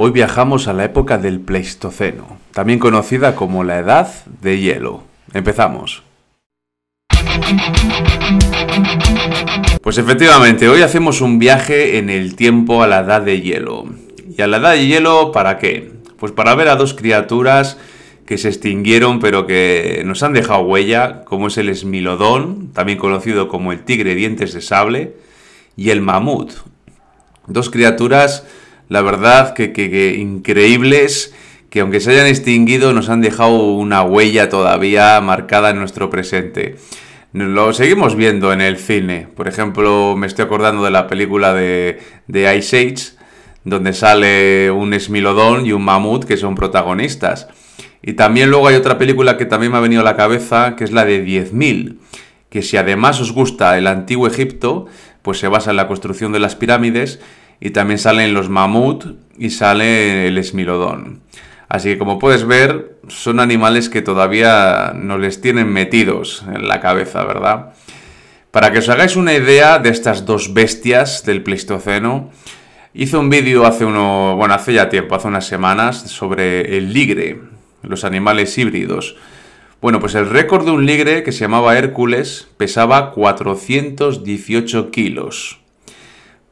Hoy viajamos a la época del Pleistoceno, también conocida como la Edad de Hielo. Empezamos. Pues efectivamente, hoy hacemos un viaje en el tiempo a la Edad de Hielo. ¿Y a la Edad de Hielo para qué? Pues para ver a dos criaturas que se extinguieron pero que nos han dejado huella, como es el esmilodón, también conocido como el tigre dientes de sable, y el mamut. Dos criaturas la verdad que, increíbles que aunque se hayan extinguido nos han dejado una huella todavía marcada en nuestro presente. Lo seguimos viendo en el cine. Por ejemplo, me estoy acordando de la película de, Ice Age, donde sale un esmilodón y un mamut que son protagonistas. Y también luego hay otra película que también me ha venido a la cabeza, que es la de 10.000, que si además os gusta el antiguo Egipto, pues se basa en la construcción de las pirámides y también salen los mamut y sale el esmilodón. Así que como puedes ver, son animales que todavía no les tienen metidos en la cabeza, ¿verdad? Para que os hagáis una idea de estas dos bestias del Pleistoceno, hice un vídeo hace uno, bueno, hace ya tiempo, hace unas semanas, sobre el ligre, los animales híbridos. Bueno, pues el récord de un ligre que se llamaba Hércules pesaba 418 kilos.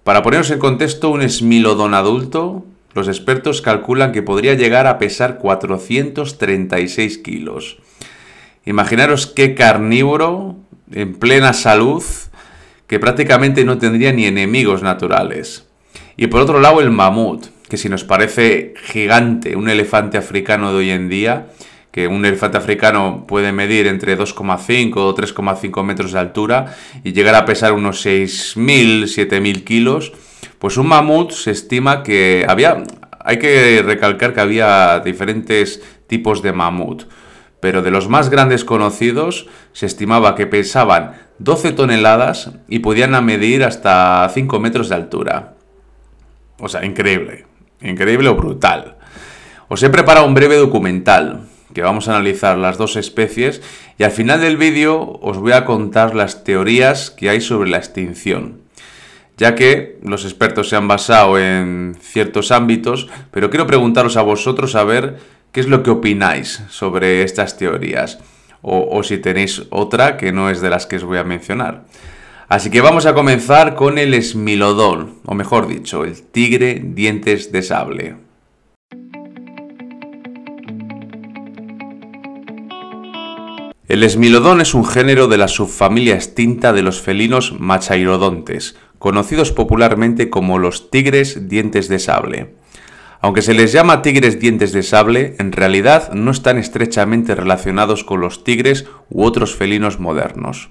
Para ponernos en contexto, un esmilodón adulto, los expertos calculan que podría llegar a pesar 436 kilos. Imaginaros qué carnívoro en plena salud que prácticamente no tendría ni enemigos naturales. Y por otro lado el mamut, que si nos parece gigante, un elefante africano de hoy en día, que un elefante africano puede medir entre 2,5 o 3,5 metros de altura y llegar a pesar unos 6.000, 7.000 kilos, pues un mamut se estima que había, hay que recalcar que había diferentes tipos de mamut, pero de los más grandes conocidos se estimaba que pesaban 12 toneladas y podían medir hasta 5 metros de altura. O sea, increíble, increíble o brutal. Os he preparado un breve documental que vamos a analizar las dos especies y al final del vídeo os voy a contar las teorías que hay sobre la extinción ya que los expertos se han basado en ciertos ámbitos, pero quiero preguntaros a vosotros a ver qué es lo que opináis sobre estas teorías, o, o, si tenéis otra que no es de las que os voy a mencionar. Así que vamos a comenzar con el esmilodón, o mejor dicho, el tigre dientes de sable. El esmilodón es un género de la subfamilia extinta de los felinos machairodontes, conocidos popularmente como los tigres dientes de sable. Aunque se les llama tigres dientes de sable, en realidad no están estrechamente relacionados con los tigres u otros felinos modernos.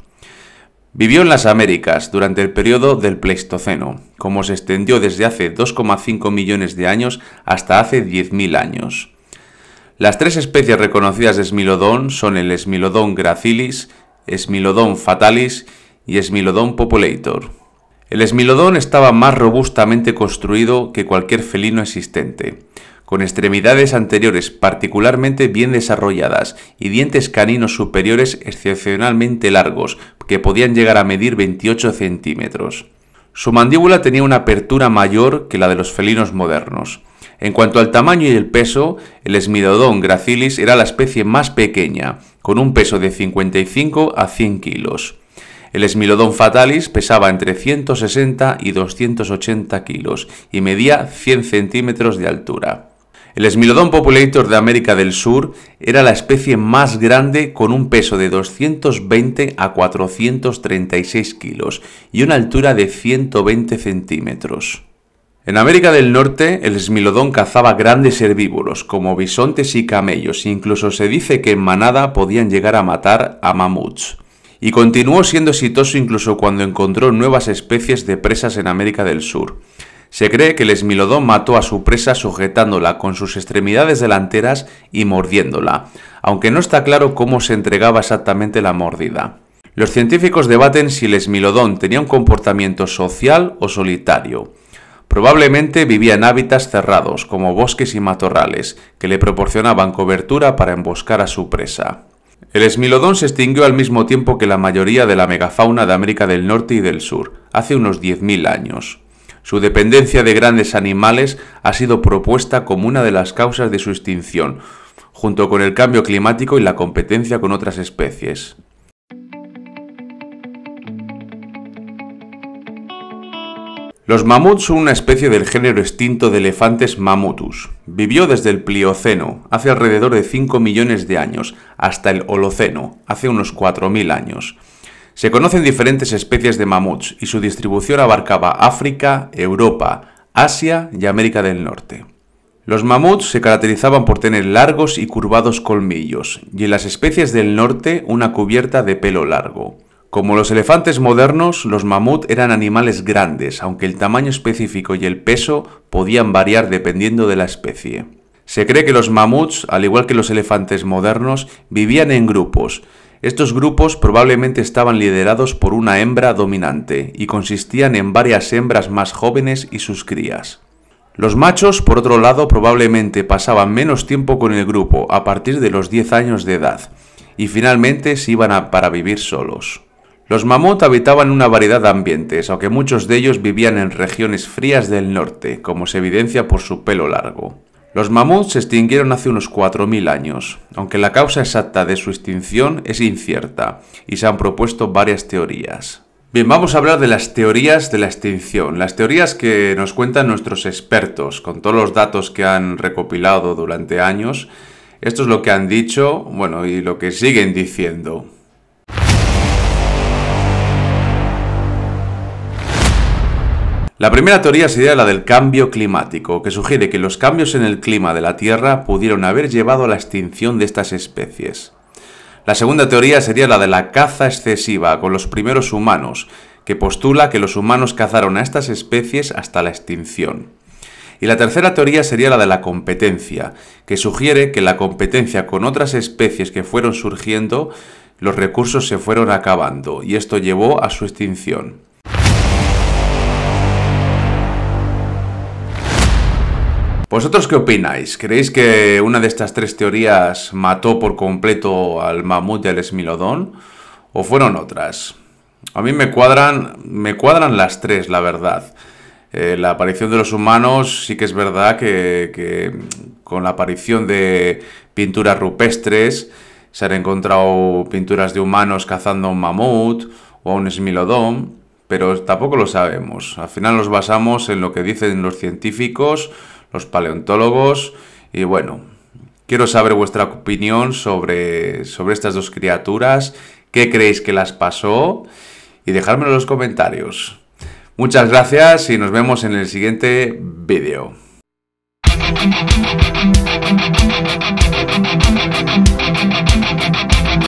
Vivió en las Américas durante el periodo del Pleistoceno, como se extendió desde hace 2,5 millones de años hasta hace 10.000 años. Las tres especies reconocidas de Smilodon son el Smilodon gracilis, Smilodon fatalis y Smilodon populator. El Smilodon estaba más robustamente construido que cualquier felino existente, con extremidades anteriores particularmente bien desarrolladas y dientes caninos superiores excepcionalmente largos, que podían llegar a medir 28 centímetros. Su mandíbula tenía una apertura mayor que la de los felinos modernos. En cuanto al tamaño y el peso, el Smilodon gracilis era la especie más pequeña, con un peso de 55 a 100 kilos. El Smilodon fatalis pesaba entre 160 y 280 kilos y medía 100 centímetros de altura. El Smilodon populator de América del Sur era la especie más grande con un peso de 220 a 436 kilos y una altura de 120 centímetros. En América del Norte, el esmilodón cazaba grandes herbívoros como bisontes y camellos, e incluso se dice que en manada podían llegar a matar a mamuts. Y continuó siendo exitoso incluso cuando encontró nuevas especies de presas en América del Sur. Se cree que el esmilodón mató a su presa sujetándola con sus extremidades delanteras y mordiéndola, aunque no está claro cómo se entregaba exactamente la mordida. Los científicos debaten si el esmilodón tenía un comportamiento social o solitario. Probablemente vivía en hábitats cerrados, como bosques y matorrales, que le proporcionaban cobertura para emboscar a su presa. El esmilodón se extinguió al mismo tiempo que la mayoría de la megafauna de América del Norte y del Sur, hace unos 10.000 años. Su dependencia de grandes animales ha sido propuesta como una de las causas de su extinción, junto con el cambio climático y la competencia con otras especies. Los mamuts son una especie del género extinto de elefantes mammutus. Vivió desde el Plioceno, hace alrededor de 5 millones de años, hasta el Holoceno, hace unos 4.000 años. Se conocen diferentes especies de mamuts y su distribución abarcaba África, Europa, Asia y América del Norte. Los mamuts se caracterizaban por tener largos y curvados colmillos, y en las especies del norte una cubierta de pelo largo. Como los elefantes modernos, los mamut eran animales grandes, aunque el tamaño específico y el peso podían variar dependiendo de la especie. Se cree que los mamuts, al igual que los elefantes modernos, vivían en grupos. Estos grupos probablemente estaban liderados por una hembra dominante y consistían en varias hembras más jóvenes y sus crías. Los machos, por otro lado, probablemente pasaban menos tiempo con el grupo a partir de los 10 años de edad y finalmente se iban para vivir solos. Los mamuts habitaban una variedad de ambientes, aunque muchos de ellos vivían en regiones frías del norte, como se evidencia por su pelo largo. Los mamuts se extinguieron hace unos 4.000 años, aunque la causa exacta de su extinción es incierta, y se han propuesto varias teorías. Bien, vamos a hablar de las teorías de la extinción, las teorías que nos cuentan nuestros expertos, con todos los datos que han recopilado durante años. Esto es lo que han dicho, bueno, y lo que siguen diciendo. La primera teoría sería la del cambio climático, que sugiere que los cambios en el clima de la Tierra pudieron haber llevado a la extinción de estas especies. La segunda teoría sería la de la caza excesiva con los primeros humanos, que postula que los humanos cazaron a estas especies hasta la extinción. Y la tercera teoría sería la de la competencia, que sugiere que la competencia con otras especies que fueron surgiendo, los recursos se fueron acabando y esto llevó a su extinción. ¿Vosotros qué opináis? ¿Creéis que una de estas tres teorías mató por completo al mamut y al esmilodón? ¿O fueron otras? A mí me cuadran, me cuadran las tres, la verdad. Eh, la aparición de los humanos sí que es verdad que, que con la aparición de pinturas rupestres se han encontrado pinturas de humanos cazando a un mamut o a un esmilodón, pero tampoco lo sabemos. Al final nos basamos en lo que dicen los científicos los paleontólogos. Y bueno, quiero saber vuestra opinión sobre, sobre estas dos criaturas, qué creéis que las pasó y dejármelo en los comentarios. Muchas gracias y nos vemos en el siguiente vídeo.